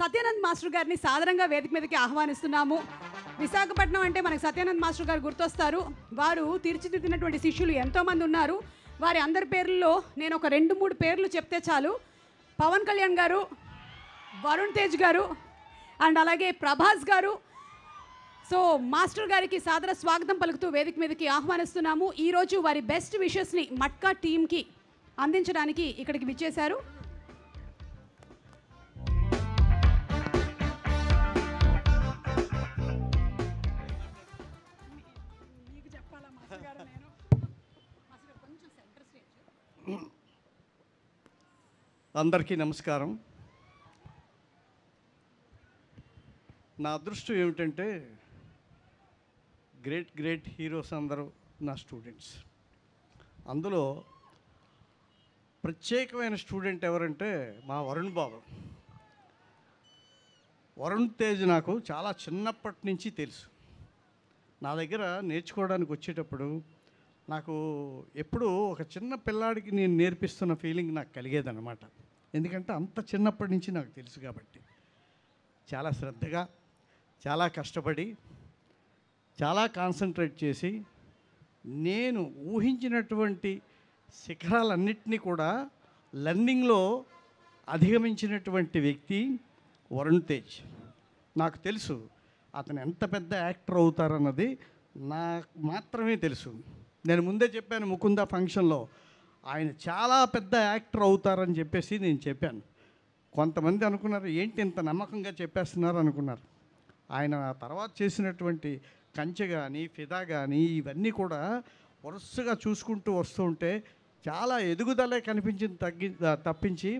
Satyanand master గారిని సాధారణంగా వేదిక మీదకి ఆహ్వానిస్తున్నాము విశాఖపట్నం అంటే మనకు సత్యానంద్ మాస్టర్ గారు గుర్తొస్తారు వారు తీర్చిదిద్దినటువంటి శిష్యులు ఎంతోమంది ఉన్నారు వారి అందరి పేర్లలో నేను ఒక రెండు మూడు పేర్లు చెప్తే చాలు పవన్ కళ్యాణ్ గారు వరుణ్ తేజ్ గారు అండ్ అలాగే ప్రభాస్ గారు సో మాస్టర్ గారికి సాదర స్వాగతం పలుకుతూ వేదిక మీదకి ఆహ్వానిస్తున్నాము ఈరోజు వారి బెస్ట్ విషెస్ని మట్కా టీంకి అందించడానికి ఇక్కడికి విచ్చేశారు అందరికీ నమస్కారం నా అదృష్టం ఏమిటంటే గ్రేట్ గ్రేట్ హీరోస్ అందరూ నా స్టూడెంట్స్ అందులో ప్రత్యేకమైన స్టూడెంట్ ఎవరంటే మా వరుణ్ బాబు వరుణ్ తేజ్ నాకు చాలా చిన్నప్పటి నుంచి తెలుసు నా దగ్గర నేర్చుకోవడానికి వచ్చేటప్పుడు నాకు ఎప్పుడూ ఒక చిన్న పిల్లాడికి నేను నేర్పిస్తున్న ఫీలింగ్ నాకు కలిగేదనమాట ఎందుకంటే అంత చిన్నప్పటి నుంచి నాకు తెలుసు కాబట్టి చాలా శ్రద్ధగా చాలా కష్టపడి చాలా కాన్సన్ట్రేట్ చేసి నేను ఊహించినటువంటి శిఖరాలన్నింటినీ కూడా లెర్నింగ్లో అధిగమించినటువంటి వ్యక్తి వరుణ్ తేజ్ నాకు తెలుసు అతను ఎంత పెద్ద యాక్టర్ అవుతారన్నది నాకు మాత్రమే తెలుసు నేను ముందే చెప్పాను ముకుంద ఫంక్షన్లో ఆయన చాలా పెద్ద యాక్టర్ అవుతారని చెప్పేసి నేను చెప్పాను కొంతమంది అనుకున్నారు ఏంటి ఇంత నమ్మకంగా చెప్పేస్తున్నారు అనుకున్నారు ఆయన తర్వాత చేసినటువంటి కంచె కానీ ఫిదా కానీ ఇవన్నీ కూడా వరుసగా చూసుకుంటూ వస్తూ ఉంటే చాలా ఎదుగుదలే కనిపించింది తగ్గి తప్పించి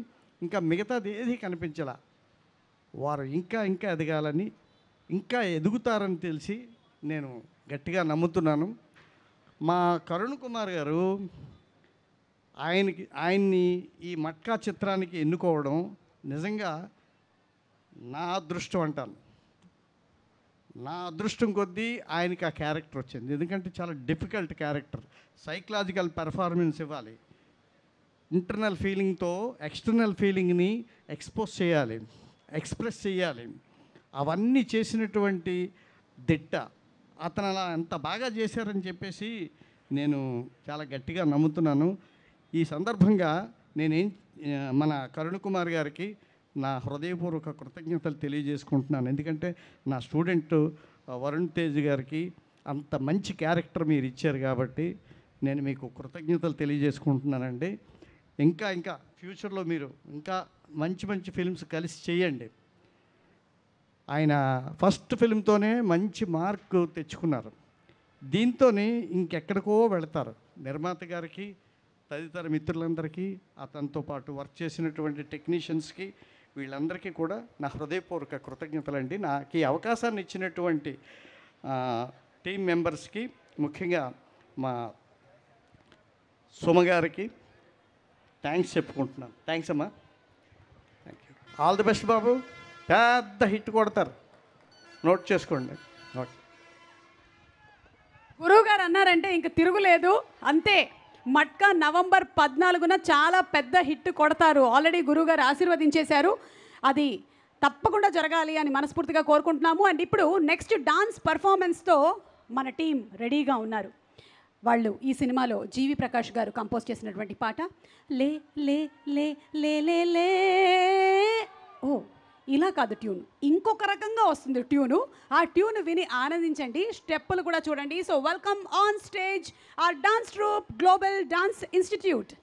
ఇంకా మిగతాది ఏది కనిపించలా వారు ఇంకా ఇంకా ఎదగాలని ఇంకా ఎదుగుతారని తెలిసి నేను గట్టిగా నమ్ముతున్నాను మా కరుణ్ కుమార్ గారు ఆయనకి ఆయన్ని ఈ మట్కా చిత్రానికి ఎన్నుకోవడం నిజంగా నా అదృష్టం అంటాను నా అదృష్టం కొద్దీ ఆయనకి ఆ క్యారెక్టర్ వచ్చింది ఎందుకంటే చాలా డిఫికల్ట్ క్యారెక్టర్ సైకలాజికల్ పెర్ఫార్మెన్స్ ఇవ్వాలి ఇంటర్నల్ ఫీలింగ్తో ఎక్స్టర్నల్ ఫీలింగ్ని ఎక్స్పోజ్ చేయాలి ఎక్స్ప్రెస్ చేయాలి అవన్నీ చేసినటువంటి దిట్ట అతను అలా అంత బాగా చేశారని చెప్పేసి నేను చాలా గట్టిగా నమ్ముతున్నాను ఈ సందర్భంగా నేనేం మన కరుణ్ కుమార్ గారికి నా హృదయపూర్వక కృతజ్ఞతలు తెలియజేసుకుంటున్నాను ఎందుకంటే నా స్టూడెంట్ వరుణ్ తేజ్ గారికి అంత మంచి క్యారెక్టర్ మీరు ఇచ్చారు కాబట్టి నేను మీకు కృతజ్ఞతలు తెలియజేసుకుంటున్నానండి ఇంకా ఇంకా ఫ్యూచర్లో మీరు ఇంకా మంచి మంచి ఫిల్మ్స్ కలిసి చేయండి ఆయన ఫస్ట్ ఫిల్మ్తోనే మంచి మార్క్ తెచ్చుకున్నారు దీంతో ఇంకెక్కడికో వెళతారు నిర్మాత గారికి తదితర మిత్రులందరికీ అతనితో పాటు వర్క్ చేసినటువంటి టెక్నీషియన్స్కి వీళ్ళందరికీ కూడా నా హృదయపూర్వక కృతజ్ఞతలండి నాకు ఈ అవకాశాన్ని ఇచ్చినటువంటి టీం మెంబర్స్కి ముఖ్యంగా మా సుమగారికి థ్యాంక్స్ చెప్పుకుంటున్నాను థ్యాంక్స్ అమ్మా thank you all the best బాబు పెద్ద హిట్ కొడతారు నోట్ చేసుకోండి ఓకే గారు అన్నారంటే ఇంక తిరుగులేదు అంతే మట్కా నవంబర్ పద్నాలుగున చాలా పెద్ద హిట్ కొడతారు ఆల్రెడీ గురువుగారు ఆశీర్వదించేశారు అది తప్పకుండా జరగాలి అని మనస్ఫూర్తిగా కోరుకుంటున్నాము అండ్ ఇప్పుడు నెక్స్ట్ డాన్స్ పర్ఫార్మెన్స్తో మన టీం రెడీగా ఉన్నారు వాళ్ళు ఈ సినిమాలో జీవి ప్రకాష్ గారు కంపోజ్ చేసినటువంటి పాట లే లే లే లే లే లే ఓ ఇలా కాదు ట్యూన్ ఇంకొక రకంగా వస్తుంది ట్యూను ఆ ట్యూన్ విని ఆనందించండి స్టెప్పులు కూడా చూడండి so welcome on stage R dance troupe global dance institute